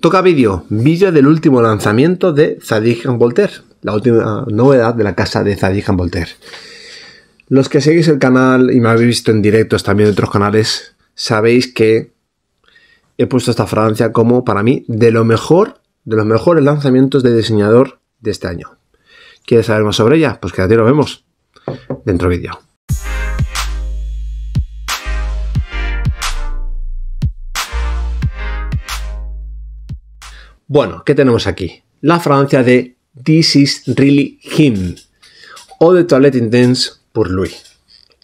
Toca vídeo, vídeo del último lanzamiento de Zadig Voltaire, la última novedad de la casa de Zadig Voltaire. Los que seguís el canal y me habéis visto en directos también de otros canales, sabéis que he puesto esta Francia como para mí de lo mejor, de los mejores lanzamientos de diseñador de este año. ¿Quieres saber más sobre ella? Pues quédate, lo vemos dentro vídeo. Bueno, ¿qué tenemos aquí? La fragancia de This is really him o de Toilet Intense por Louis.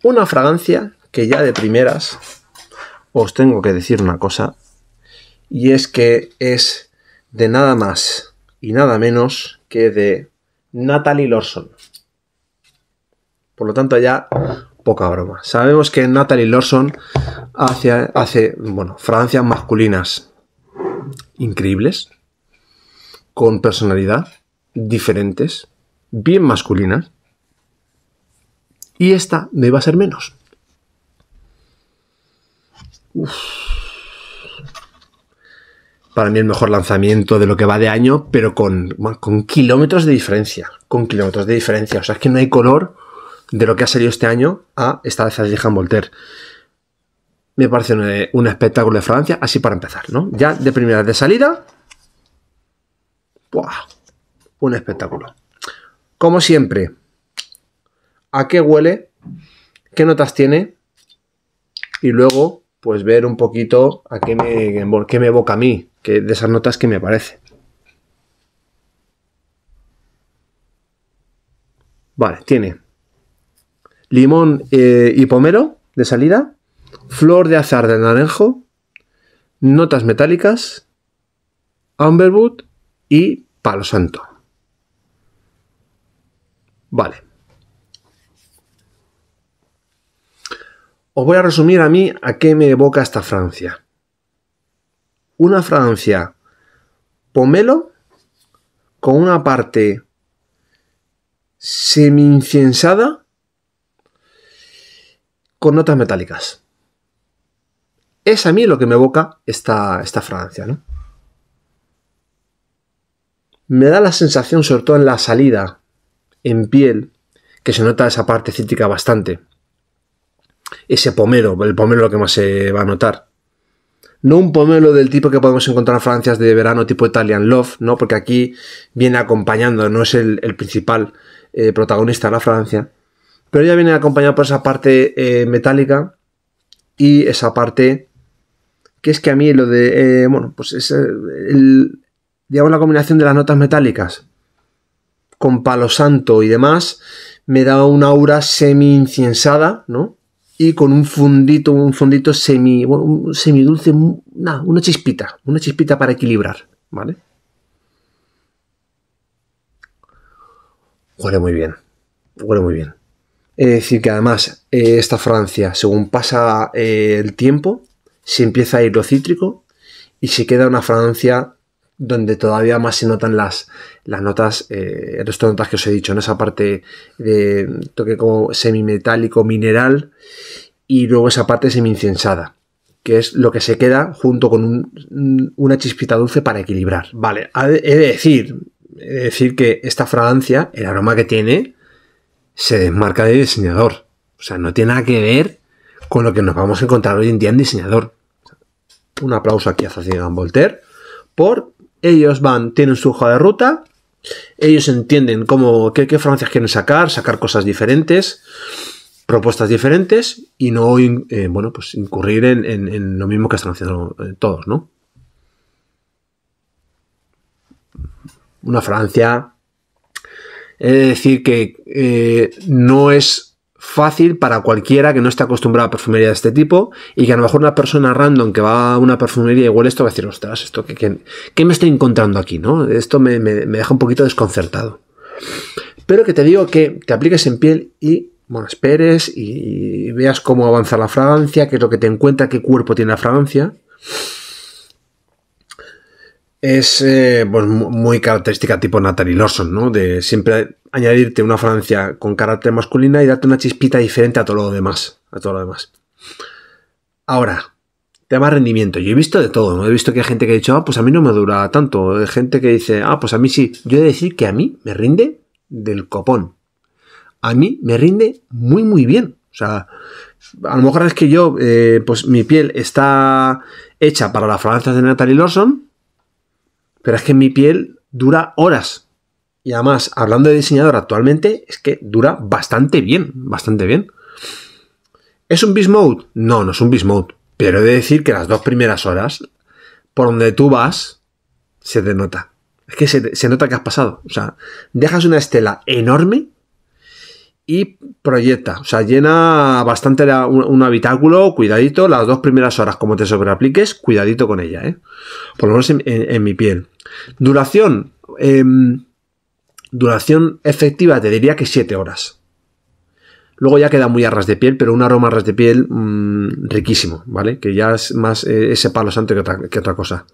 Una fragancia que ya de primeras os tengo que decir una cosa y es que es de nada más y nada menos que de Natalie Lorson. Por lo tanto, ya poca broma. Sabemos que Natalie Lorson hace, hace bueno, fragancias masculinas increíbles, con personalidad, diferentes, bien masculinas, y esta no iba a ser menos. Para mí el mejor lanzamiento de lo que va de año, pero con, con kilómetros de diferencia. Con kilómetros de diferencia. O sea, es que no hay color de lo que ha salido este año a esta vez de Jean Voltaire. Me parece un, espectáculo de Francia, así para empezar, ¿no? Ya de primera de salida, un espectáculo. Como siempre, ¿a qué huele? ¿Qué notas tiene? Y luego, pues ver un poquito a qué me, me evoca a mí, de esas notas que me parece. Vale, tiene limón eh, y pomero de salida, flor de azar de naranjo, notas metálicas, amberwood y Palo santo. Vale. Os voy a resumir a mí a qué me evoca esta Francia. Una Francia pomelo con una parte semi-inciensada con notas metálicas. Es a mí lo que me evoca esta, esta Francia, ¿no? me da la sensación, sobre todo en la salida, en piel, que se nota esa parte cítrica bastante. Ese pomelo, el pomelo lo que más se va a notar. No un pomelo del tipo que podemos encontrar en Francia de verano, tipo Italian Love, ¿no? Porque aquí viene acompañando, no es el, principal eh, protagonista de la Francia. Pero ya viene acompañado por esa parte eh, metálica y esa parte que es que a mí lo de, eh, bueno, pues es el, digamos, la combinación de las notas metálicas con palo santo y demás, me da una aura semi-inciensada, ¿no? Y con un fundito, un fundito semi, bueno, una chispita, una chispita para equilibrar, ¿vale? Huele muy bien, huele muy bien. Es decir, que además eh, esta Francia, según pasa eh, el tiempo, se empieza a ir lo cítrico y se queda una Francia donde todavía más se notan las, las notas, eh, notas que os he dicho, en esa parte de toque como semimetálico mineral y luego esa parte semi que es lo que se queda junto con una chispita dulce para equilibrar. Vale, he de decir, decir que esta fragancia, el aroma que tiene, se desmarca de diseñador. O sea, no tiene nada que ver con lo que nos vamos a encontrar hoy en día en diseñador. Un aplauso aquí a Zacigan Voltaire por ellos van, tienen su hoja de ruta, ellos entienden cómo, qué, Francia quieren sacar, sacar cosas diferentes, propuestas diferentes y no eh, bueno, pues incurrir en, en, lo mismo que están haciendo eh, todos, ¿no? Una Francia. es decir que eh, no es fácil para cualquiera que no esté acostumbrado a perfumería de este tipo y que a lo mejor una persona random que va a una perfumería igual esto va a decir, ostras, esto que, me estoy encontrando aquí, ¿no? Esto me, me, deja un poquito desconcertado. Pero que te digo que te apliques en piel y, bueno, esperes y, veas cómo avanza la fragancia, que es lo que te encuentra, qué cuerpo tiene la fragancia es eh, pues, muy característica tipo Natalie Lawson, ¿no? De siempre añadirte una Francia con carácter masculina y darte una chispita diferente a todo lo demás. A todo lo demás. Ahora, tema rendimiento. Yo he visto de todo, He visto que hay gente que ha dicho, ah, pues a mí no me dura tanto. Hay gente que dice, ah, pues a mí sí. Yo he de decir que a mí me rinde del copón. A mí me rinde muy, muy bien. O sea, a lo mejor es que yo, eh, pues mi piel está hecha para las fragancias de Natalie Lawson pero es que mi piel dura horas. Y además, hablando de diseñador actualmente, es que dura bastante bien, bastante bien. ¿Es un Beast Mode? No, no es un Beast Mode. Pero he de decir que las dos primeras horas, por donde tú vas, se te nota. Es que se, se nota que has pasado. O sea, dejas una estela enorme y proyecta, o sea, llena bastante un, habitáculo, cuidadito, las dos primeras horas como te sobreapliques, cuidadito con ella, ¿eh? por lo menos en, mi piel. Duración, em, duración efectiva te diría que 7 horas. Luego ya queda muy arras de piel, pero un aroma arras de piel mm, riquísimo, ¿vale? Que ya es más eh, ese palo santo que otra, cosa.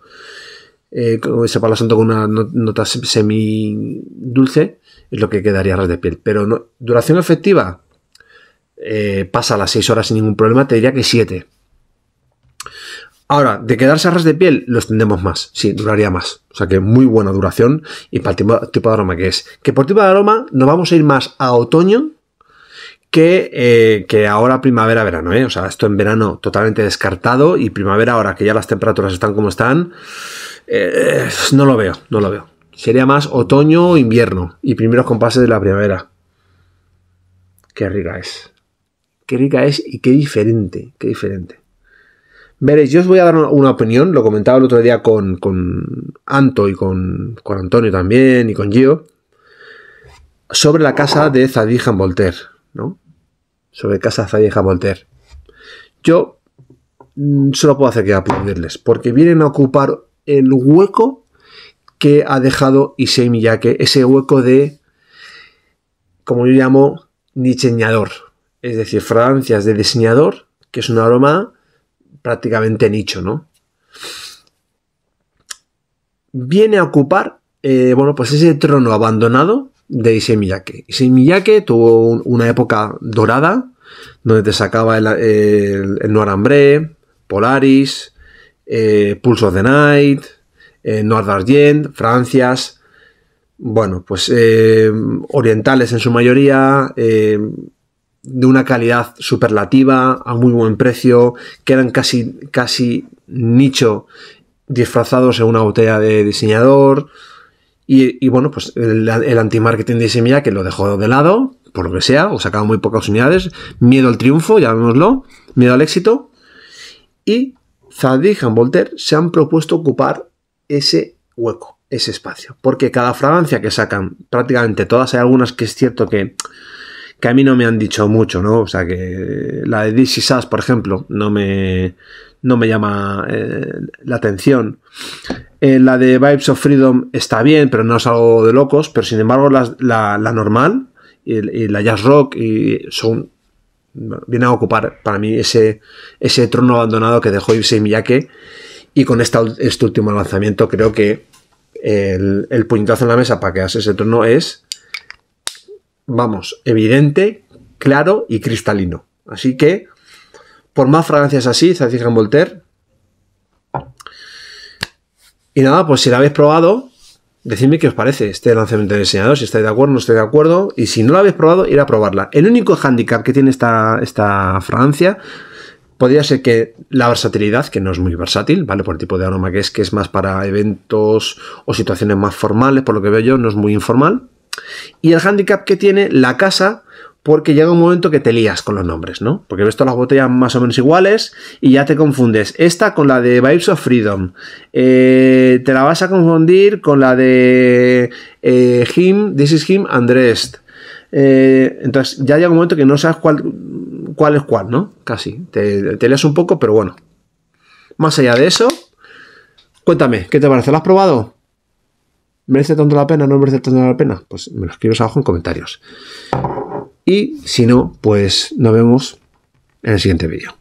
Eh, ese palo santo con una nota semi dulce es lo que quedaría ras de piel. Pero duración efectiva, eh, pasa las 6 horas sin ningún problema, te diría que 7. Ahora, de quedarse a ras de piel, lo extendemos más. Sí, duraría más. O sea que muy buena duración y para el tipo, de aroma que es. Que por tipo de aroma nos vamos a ir más a otoño que, eh, ahora primavera-verano. ¿eh? O sea, esto en verano totalmente descartado y primavera ahora que ya las temperaturas están como están, no lo veo, no lo veo sería más otoño o invierno y primeros compases de la primavera. Qué rica es. Qué rica es y qué diferente, qué diferente. Veréis, yo os voy a dar una opinión, lo comentaba el otro día con, con Anto y con, con, Antonio también y con Gio, sobre la casa de Zadija Voltaire, ¿no? Sobre casa Zadija Voltaire. Yo mm, solo puedo hacer que aplaudirles, porque vienen a ocupar el hueco que ha dejado Issei Miyake, ese hueco de, como yo llamo, nicheñador, Es decir, fragancias de diseñador, que es un aroma prácticamente nicho, ¿no? Viene a ocupar, eh, bueno, pues ese trono abandonado de Issei Miyake. Issei Miyake tuvo una época dorada, donde te sacaba el, el, Noir Ambré, Polaris, eh, Pulsos de of Night, eh, Argent, Francias, bueno, pues eh, orientales en su mayoría, eh, de una calidad superlativa, a muy buen precio, que eran casi, casi nicho disfrazados en una botella de diseñador. Y, bueno, pues el, anti-marketing de Semilla que lo dejó de lado, por lo que sea, o sacaba muy pocas unidades. Miedo al triunfo, llamémoslo, miedo al éxito. Y Zadig y Voltaire se han propuesto ocupar ese hueco, ese espacio. Porque cada fragancia que sacan, prácticamente todas, hay algunas que es cierto que, que a mí no me han dicho mucho, ¿no? O sea, que la de DC Sass, por ejemplo, no me, no me llama eh, la atención. Eh, la de Vibes of Freedom está bien, pero no es algo de locos. Pero sin embargo, la, normal y, la jazz rock y son vienen a ocupar para mí ese, ese trono abandonado que dejó Yves Miyake y con este último lanzamiento creo que el, puñetazo en la mesa para que hagas ese trono es, vamos, evidente, claro y cristalino. Así que, por más fragancias así, Zacigan Voltaire. Y nada, pues si la habéis probado, decidme qué os parece este lanzamiento de diseñador, si estáis de acuerdo, no estáis de acuerdo, y si no la habéis probado, ir a probarla. El único handicap que tiene esta, esta fragancia Podría ser que la versatilidad, que no es muy versátil, ¿vale? Por el tipo de aroma que es, que es más para eventos o situaciones más formales, por lo que veo yo, no es muy informal. Y el handicap que tiene la casa, porque llega un momento que te lías con los nombres, ¿no? Porque ves todas las botellas más o menos iguales y ya te confundes. Esta con la de Vibes of Freedom. Eh, te la vas a confundir con la de eh, Him, This is Him, Andrés. Eh, entonces ya llega un momento que no sabes cuál, cuál es cuál, ¿no? Casi. Te, te leas un poco, pero bueno. Más allá de eso, cuéntame, ¿qué te parece? ¿Lo has probado? ¿Merece tanto la pena? ¿No merece tanto la pena? Pues me lo escribes abajo en comentarios. Y si no, pues nos vemos en el siguiente vídeo.